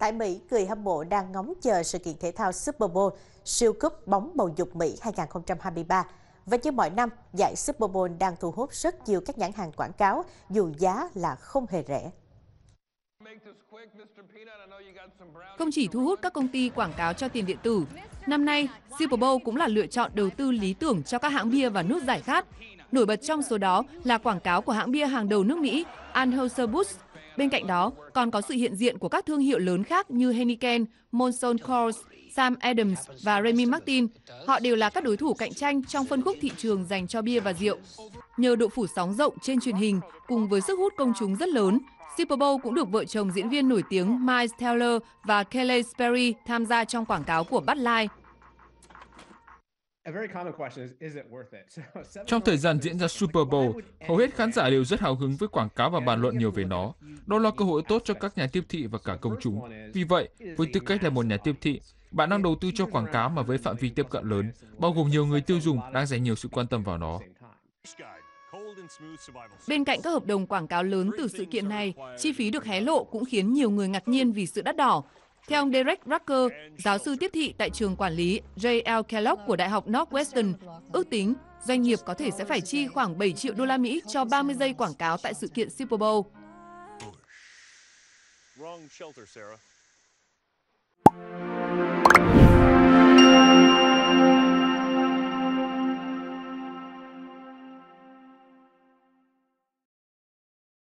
Tại Mỹ, người hâm mộ đang ngóng chờ sự kiện thể thao Super Bowl, siêu cúp bóng bầu dục Mỹ 2023. Và như mọi năm, giải Super Bowl đang thu hút rất nhiều các nhãn hàng quảng cáo, dù giá là không hề rẻ. Không chỉ thu hút các công ty quảng cáo cho tiền điện tử, năm nay Super Bowl cũng là lựa chọn đầu tư lý tưởng cho các hãng bia và nước giải khát. Nổi bật trong số đó là quảng cáo của hãng bia hàng đầu nước Mỹ Anheuser-Busch Bên cạnh đó, còn có sự hiện diện của các thương hiệu lớn khác như Heineken, Monson Coors, Sam Adams và Remy Martin. Họ đều là các đối thủ cạnh tranh trong phân khúc thị trường dành cho bia và rượu. Nhờ độ phủ sóng rộng trên truyền hình cùng với sức hút công chúng rất lớn, Super Bowl cũng được vợ chồng diễn viên nổi tiếng Miles Teller và Kelly Sperry tham gia trong quảng cáo của Bud Light. Trong thời gian diễn ra Super Bowl, hầu hết khán giả đều rất hào hứng với quảng cáo và bàn luận nhiều về nó. Đó là cơ hội tốt cho các nhà tiếp thị và cả công chúng. Vì vậy, với tư cách là một nhà tiếp thị, bạn đang đầu tư cho quảng cáo mà với phạm vi tiếp cận lớn, bao gồm nhiều người tiêu dùng đang dành nhiều sự quan tâm vào nó. Bên cạnh các hợp đồng quảng cáo lớn từ sự kiện này, chi phí được hé lộ cũng khiến nhiều người ngạc nhiên vì sự đắt đỏ. Theo ông Derek Rucker, giáo sư tiếp thị tại trường quản lý J.L. Kellogg của Đại học Northwestern, ước tính doanh nghiệp có thể sẽ phải chi khoảng 7 triệu đô la Mỹ cho 30 giây quảng cáo tại sự kiện Super Bowl.